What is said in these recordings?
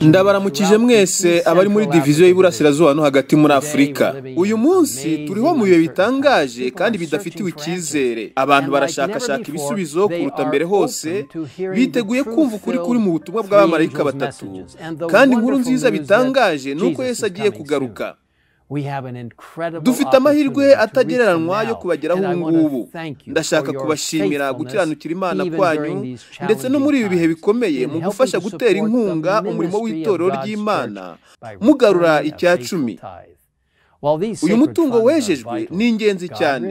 ndabaramukije mwese abari muri diviziyo y'iburasirazuba no hagati muri afurika uyu munsi turiho mu bihe bitangaje kandi bidafitiwe icyizere abantu barashakashaka ibisubizo kuruta mbere hose biteguye kumva ukuri kuri mu butumwa bw'abamarayika batatu kandi inkuru nziza bitangaje ni uko yesi agiye kugaruka dufite amahirwe atagereranywa yo kubageraho ubu ngubu ndashaka kubashimira gukiranukira imana kwanyu ndetse no muri ibi bihe bikomeye mu gufasha gutera inkunga umurimo w'itorero ry'imana mugarura icya uyu mutungo wejejwe ni ingenzi cyane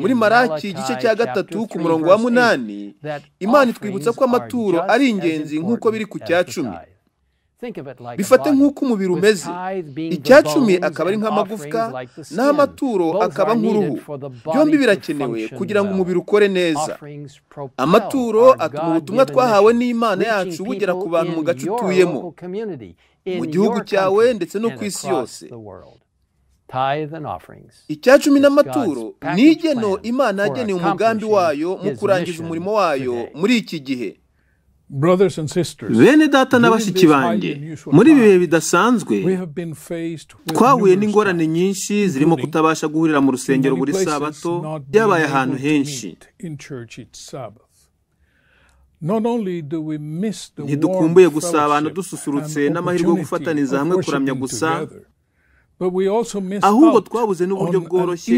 muri maraki igice cya gatatu ku murongo wa munani imana itwibutsa ko amaturo ari ingenzi nk'uko biri ku cyacumi bifate nk'uko umubiri umeze icyacumi akaba ari nk'amagufwa n’amaturo akaba nk'uruhu byombi birakenewe kugira ngo umubiri ukore neza amaturo atuma ubutumwa twahawe n'imana yacu bugera ku bantu mu gace utuyemo mu gihugu cyawe ndetse no ku isi yose icyacumi n'amaturo ni igeno imana yageneye umugambi wayo mu kurangiza umurimo wayo muri iki gihe bene data na bashiki banjye muri ibi bihe bidasanzwe twahuye n'ingorane nyinshi zirimo kutabasha guhurira mu rusengero buri sabato byabaye ahantu henshi ntidukumbuye gusabana dususurutse n'amahirwe yo gufataniza hamwe kuramya gusa ahubwo twabuze n'uburyo bworoshye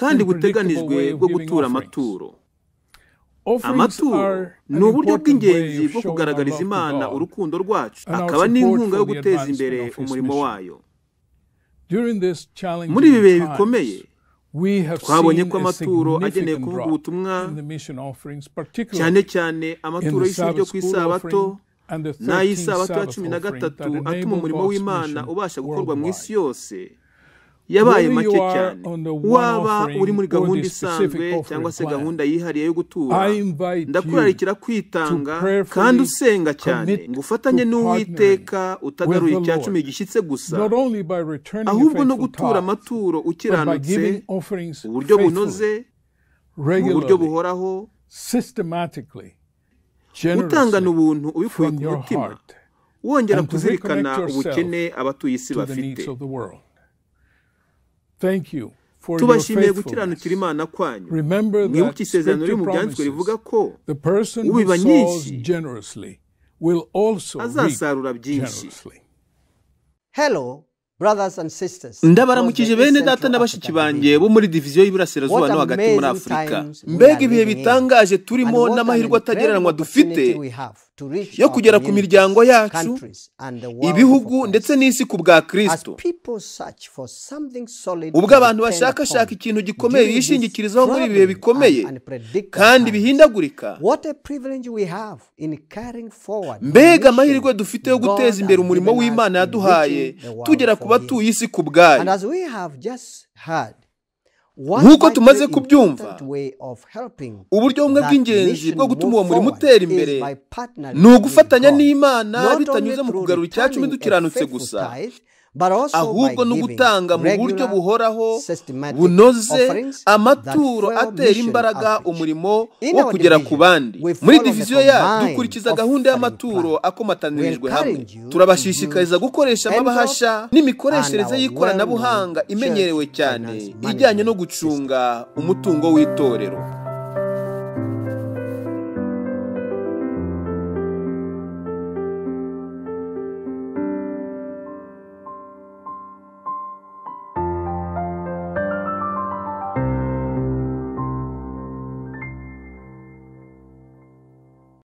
kandi buteganijwe bwo gutura amaturo amaturo ni uburyo bw'ingenzi bwo kugaragariza imana urukundo rwacu akaba n'inkunga yo guteza imbere umurimo wayo muri ibi bihe bikomeye twabonye ko amaturo agenewe kuvuga ubutumwa cyane cyane amaturo y'ishuri ryo ku isabato n'ay'isabato ya cumi na gatatu atuma umurimo w'imana ubasha gukorwa mu isi yose yabaye make cyane waba uri muri gahunda isanzwe cyangwa se gahunda yihariye yo gutura ndakurarikira kwitanga kandi usenga cyane ngo ufatanye n'uwiteka utagaruye icya cumi gishyitse gusa ahubwo no gutura amaturo ukiranutse uburyo bunoze mu buryo buhoraho utangana ubuntu ubikora ku mutima wongera kuzirikana ubukene abatuye isi bafite tubashimiye gukiranukira imana kwanyu mwibuke isezerano riri mu byanditswe rivuga ko ubiba nyinshi azasarura byinshi ndabaramukije bene data n’abashiki bashiki banjye bo muri diviziyo y'iburasirazuba no hagati muri afurika mbega ibihe bitangaje turimo n'amahirwe atagereranywa dufite yo kugera ku miryango yacu ibihugu ndetse n'isi ku bwa kirisito ubwo abantu bashakashaka ikintu gikomeye bishingikirizaho muri ibi bihe bikomeye kandi bihindagurika mbega amahirwe dufite yo guteza imbere umurimo w'imana yaduhaye tugera ku batuye isi ku bwayo nk'uko tumaze kubyumva uburyo bumwe bw'ingenzi bwo gutuma uwo murimo utera imbere ni ugufatanya n'imana bitanyuze mu kugarura icya cumi dukiranutse gusa ahubwo no gutanga mu buryo buhoraho bunoze amaturo atera imbaraga umurimo wo kugera ku bandi muri diviziyo ya dukurikiza gahunda y'amaturo akomatanirijwe hamwe turabashishikariza gukoresha amabahasha n'imikoreshereze y'ikoranabuhanga imenyerewe cyane ijyanye no gucunga umutungo w'itorero